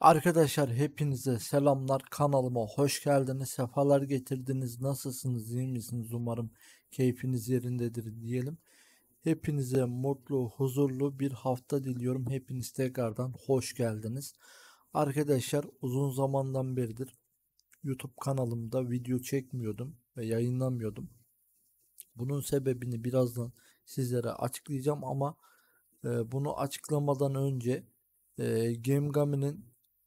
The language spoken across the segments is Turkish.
Arkadaşlar hepinize selamlar kanalıma hoş geldiniz sefalar getirdiniz nasılsınız iyi misiniz umarım keyfiniz yerindedir diyelim hepinize mutlu huzurlu bir hafta diliyorum hepiniz tekrardan hoş geldiniz arkadaşlar uzun zamandan beridir YouTube kanalımda video çekmiyordum ve yayınlamıyordum bunun sebebini birazdan sizlere açıklayacağım ama e, bunu açıklamadan önce e, Game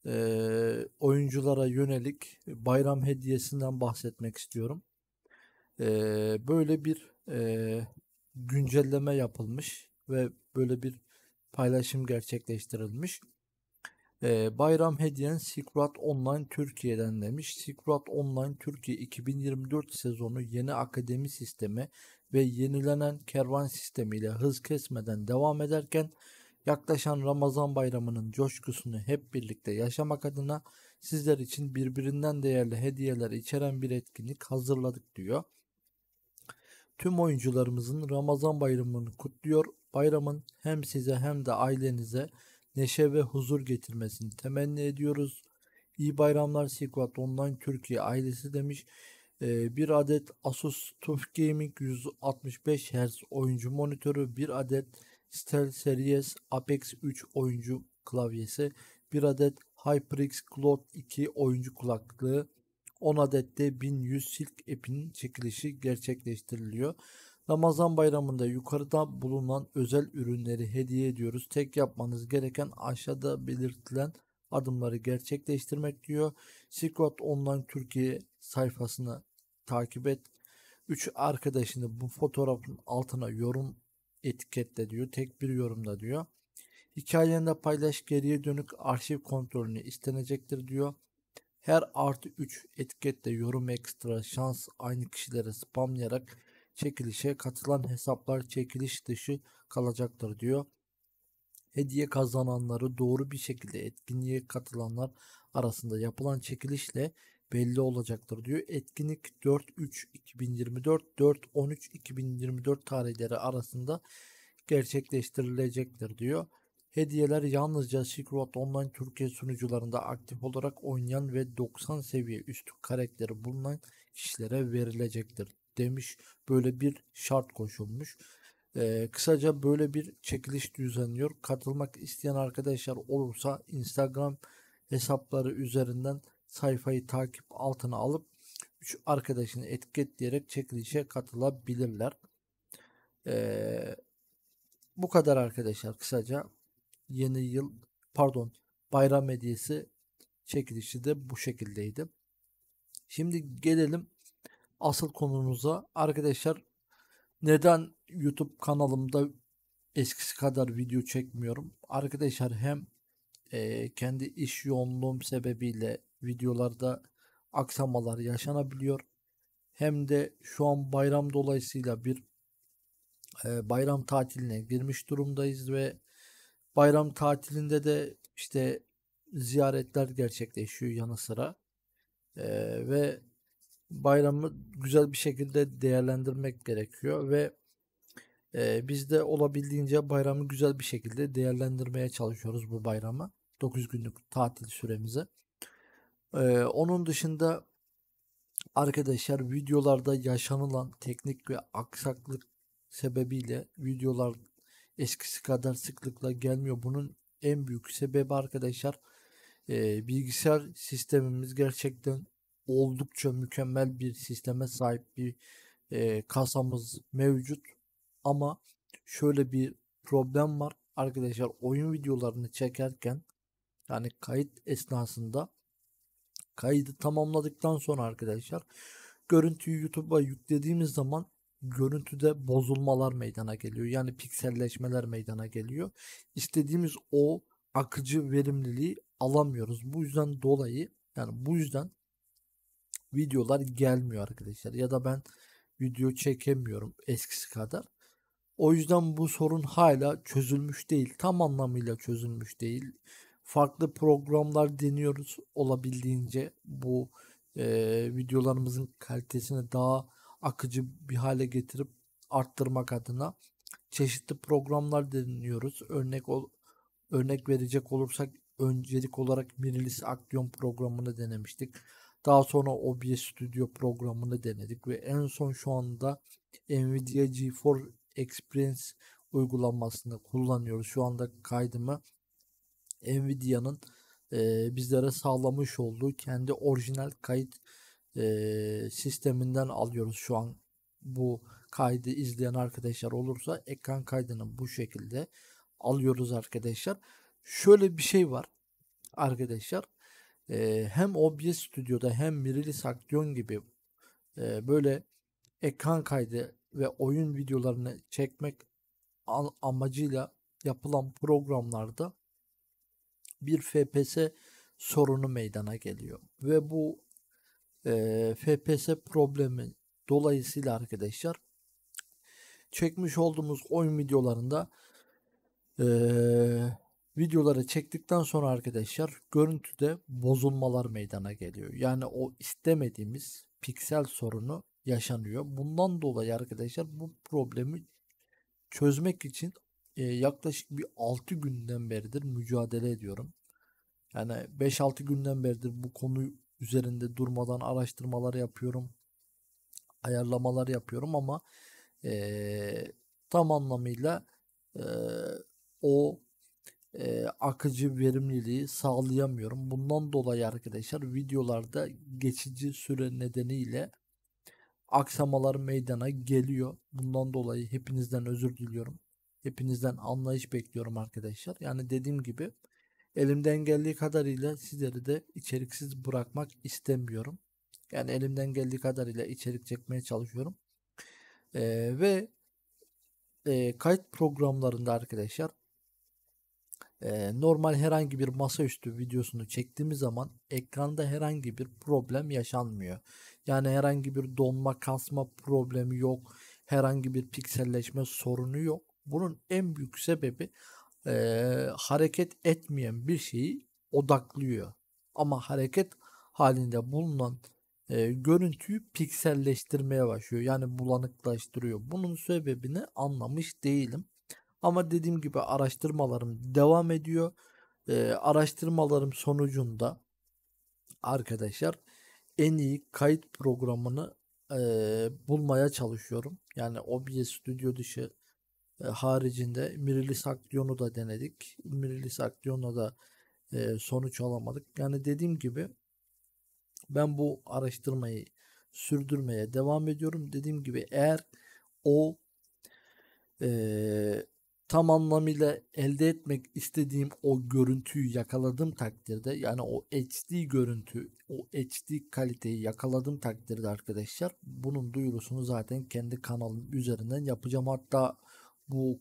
e, oyunculara yönelik bayram hediyesinden bahsetmek istiyorum. E, böyle bir e, güncelleme yapılmış ve böyle bir paylaşım gerçekleştirilmiş. E, bayram hediyen Secret Online Türkiye'den demiş. Secret Online Türkiye 2024 sezonu yeni akademi sistemi ve yenilenen kervan sistemiyle hız kesmeden devam ederken Yaklaşan Ramazan bayramının coşkusunu hep birlikte yaşamak adına sizler için birbirinden değerli hediyeler içeren bir etkinlik hazırladık diyor. Tüm oyuncularımızın Ramazan bayramını kutluyor. Bayramın hem size hem de ailenize neşe ve huzur getirmesini temenni ediyoruz. İyi bayramlar Sikvat Online Türkiye ailesi demiş. Ee, bir adet Asus TUF Gaming 165 Hz oyuncu monitörü, bir adet Stel Series Apex 3 oyuncu klavyesi, 1 adet HyperX Cloud 2 oyuncu kulaklığı, 10 adet de 1100 silk ipinin çekilişi gerçekleştiriliyor. Ramazan bayramında yukarıda bulunan özel ürünleri hediye ediyoruz. Tek yapmanız gereken aşağıda belirtilen adımları gerçekleştirmek diyor. Silkot Online Türkiye sayfasını takip et. 3 arkadaşını bu fotoğrafın altına yorum etiketle diyor. Tek bir yorumda diyor. Hikayende paylaş geriye dönük arşiv kontrolünü istenecektir diyor. Her artı 3 etikette yorum ekstra şans aynı kişilere spamlayarak çekilişe katılan hesaplar çekiliş dışı kalacaktır diyor. Hediye kazananları doğru bir şekilde etkinliğe katılanlar arasında yapılan çekilişle belli olacaktır diyor. Etkinlik 4-3-2024, 4-13-2024 tarihleri arasında gerçekleştirilecektir diyor. Hediyeler yalnızca Silk Online Türkiye sunucularında aktif olarak oynayan ve 90 seviye üstü karakteri bulunan kişilere verilecektir demiş. Böyle bir şart koşulmuş. Ee, kısaca böyle bir çekiliş düzenliyor. Katılmak isteyen arkadaşlar olursa Instagram hesapları üzerinden sayfayı takip altına alıp 3 arkadaşını etiketleyerek çekilişe katılabilirler. Ee, bu kadar arkadaşlar kısaca yeni yıl pardon bayram hediyesi çekilişi de bu şekildeydi. Şimdi gelelim asıl konumuza. Arkadaşlar neden YouTube kanalımda eskisi kadar video çekmiyorum? Arkadaşlar hem e, kendi iş yoğunluğum sebebiyle videolarda aksamalar yaşanabiliyor. Hem de şu an bayram dolayısıyla bir e, bayram tatiline girmiş durumdayız ve bayram tatilinde de işte ziyaretler gerçekleşiyor yanı sıra. E, ve bayramı güzel bir şekilde değerlendirmek gerekiyor ve e, biz de olabildiğince bayramı güzel bir şekilde değerlendirmeye çalışıyoruz bu bayramı. 9 günlük tatil süremizi. Ee, onun dışında arkadaşlar videolarda yaşanılan teknik ve aksaklık sebebiyle videolar eskisi kadar sıklıkla gelmiyor. Bunun en büyük sebebi arkadaşlar e, bilgisayar sistemimiz gerçekten oldukça mükemmel bir sisteme sahip bir e, kasamız mevcut. Ama şöyle bir problem var arkadaşlar oyun videolarını çekerken yani kayıt esnasında Kaydı tamamladıktan sonra arkadaşlar görüntüyü YouTube'a yüklediğimiz zaman görüntüde bozulmalar meydana geliyor. Yani pikselleşmeler meydana geliyor. İstediğimiz o akıcı verimliliği alamıyoruz. Bu yüzden dolayı yani bu yüzden videolar gelmiyor arkadaşlar. Ya da ben video çekemiyorum eskisi kadar. O yüzden bu sorun hala çözülmüş değil. Tam anlamıyla çözülmüş değil farklı programlar deniyoruz olabildiğince bu e, videolarımızın kalitesini daha akıcı bir hale getirip arttırmak adına çeşitli programlar deniyoruz. Örnek ol, örnek verecek olursak öncelik olarak Mirilis Aktyon programını denemiştik. Daha sonra OBS Studio programını denedik ve en son şu anda Nvidia GeForce Experience uygulamasını kullanıyoruz. Şu anda kaydımı Nvidia'nın e, bizlere sağlamış olduğu kendi orijinal kayıt e, sisteminden alıyoruz şu an bu kaydı izleyen arkadaşlar olursa ekran kaydını bu şekilde alıyoruz arkadaşlar. Şöyle bir şey var arkadaşlar. E, hem OBS Studio'da hem Mirili Action gibi e, böyle ekran kaydı ve oyun videolarını çekmek amacıyla yapılan programlarda bir FPS sorunu meydana geliyor. Ve bu e, FPS problemi dolayısıyla arkadaşlar çekmiş olduğumuz oyun videolarında e, videoları çektikten sonra arkadaşlar görüntüde bozulmalar meydana geliyor. Yani o istemediğimiz piksel sorunu yaşanıyor. Bundan dolayı arkadaşlar bu problemi çözmek için ee, yaklaşık bir 6 günden beridir mücadele ediyorum. Yani 5-6 günden beridir bu konu üzerinde durmadan araştırmalar yapıyorum. Ayarlamalar yapıyorum ama e, tam anlamıyla e, o e, akıcı verimliliği sağlayamıyorum. Bundan dolayı arkadaşlar videolarda geçici süre nedeniyle aksamalar meydana geliyor. Bundan dolayı hepinizden özür diliyorum. Hepinizden anlayış bekliyorum arkadaşlar. Yani dediğim gibi elimden geldiği kadarıyla sizleri de içeriksiz bırakmak istemiyorum. Yani elimden geldiği kadarıyla içerik çekmeye çalışıyorum. Ee, ve e, kayıt programlarında arkadaşlar e, normal herhangi bir masaüstü videosunu çektiğimiz zaman ekranda herhangi bir problem yaşanmıyor. Yani herhangi bir donma kasma problemi yok. Herhangi bir pikselleşme sorunu yok. Bunun en büyük sebebi e, hareket etmeyen bir şeyi odaklıyor. Ama hareket halinde bulunan e, görüntüyü pikselleştirmeye başlıyor. Yani bulanıklaştırıyor. Bunun sebebini anlamış değilim. Ama dediğim gibi araştırmalarım devam ediyor. E, araştırmalarım sonucunda arkadaşlar en iyi kayıt programını e, bulmaya çalışıyorum. Yani OBS Studio dışı e, haricinde Mirilis Aksiyon'u da denedik. Mirilis Aksiyon'la da e, sonuç alamadık. Yani dediğim gibi ben bu araştırmayı sürdürmeye devam ediyorum. Dediğim gibi eğer o e, tam anlamıyla elde etmek istediğim o görüntüyü yakaladım takdirde yani o HD görüntü, o HD kaliteyi yakaladım takdirde arkadaşlar bunun duyurusunu zaten kendi kanalım üzerinden yapacağım. Hatta bu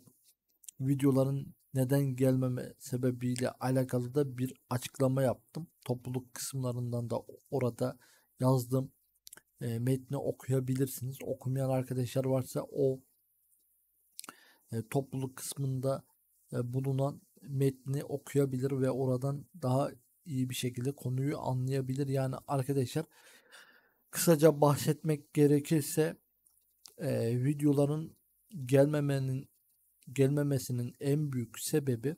videoların neden gelmeme sebebiyle alakalı da bir açıklama yaptım. Topluluk kısımlarından da orada yazdım. E, metni okuyabilirsiniz. Okumayan arkadaşlar varsa o e, topluluk kısmında e, bulunan metni okuyabilir ve oradan daha iyi bir şekilde konuyu anlayabilir. Yani arkadaşlar kısaca bahsetmek gerekirse e, videoların gelmemenin gelmemesinin en büyük sebebi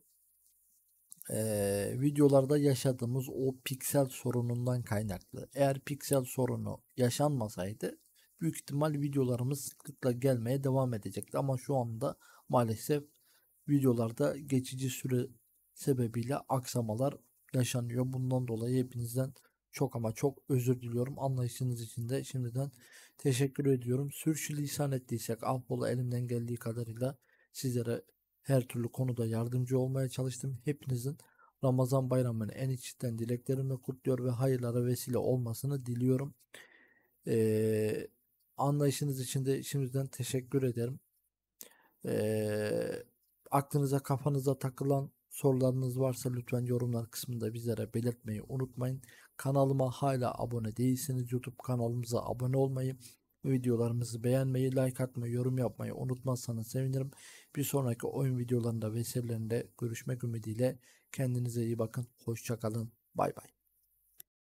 e, videolarda yaşadığımız o piksel sorunundan kaynaklı. Eğer piksel sorunu yaşanmasaydı büyük ihtimal videolarımız sıklıkla gelmeye devam edecekti. Ama şu anda maalesef videolarda geçici süre sebebiyle aksamalar yaşanıyor. Bundan dolayı hepinizden çok ama çok özür diliyorum. Anlayışınız için de şimdiden teşekkür ediyorum. Sürçülisan ettiysek affola elimden geldiği kadarıyla Sizlere her türlü konuda yardımcı olmaya çalıştım. Hepinizin Ramazan bayramını en içten dileklerimle kutluyor ve hayırlara vesile olmasını diliyorum. Ee, anlayışınız için de şimdiden teşekkür ederim. Ee, aklınıza kafanıza takılan sorularınız varsa lütfen yorumlar kısmında bizlere belirtmeyi unutmayın. Kanalıma hala abone değilseniz YouTube kanalımıza abone olmayı videolarımızı beğenmeyi, like atmayı, yorum yapmayı unutmazsanız sevinirim. Bir sonraki oyun videolarında ve serilerinde görüşmek ümidiyle kendinize iyi bakın. Hoşçakalın. Bay bay.